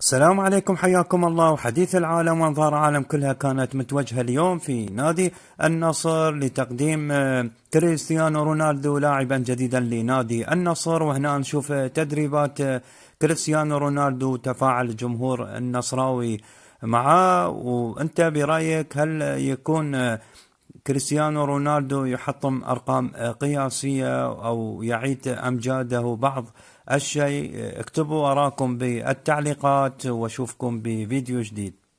السلام عليكم حياكم الله وحديث العالم وانظار العالم كلها كانت متوجهة اليوم في نادي النصر لتقديم آه، كريستيانو رونالدو لاعبا جديدا لنادي النصر وهنا نشوف تدريبات آه، كريستيانو رونالدو تفاعل الجمهور النصراوي معاه وانت برايك هل يكون آه، كريستيانو رونالدو يحطم ارقام قياسيه او يعيد امجاده بعض الشيء اكتبوا اراكم بالتعليقات واشوفكم بفيديو جديد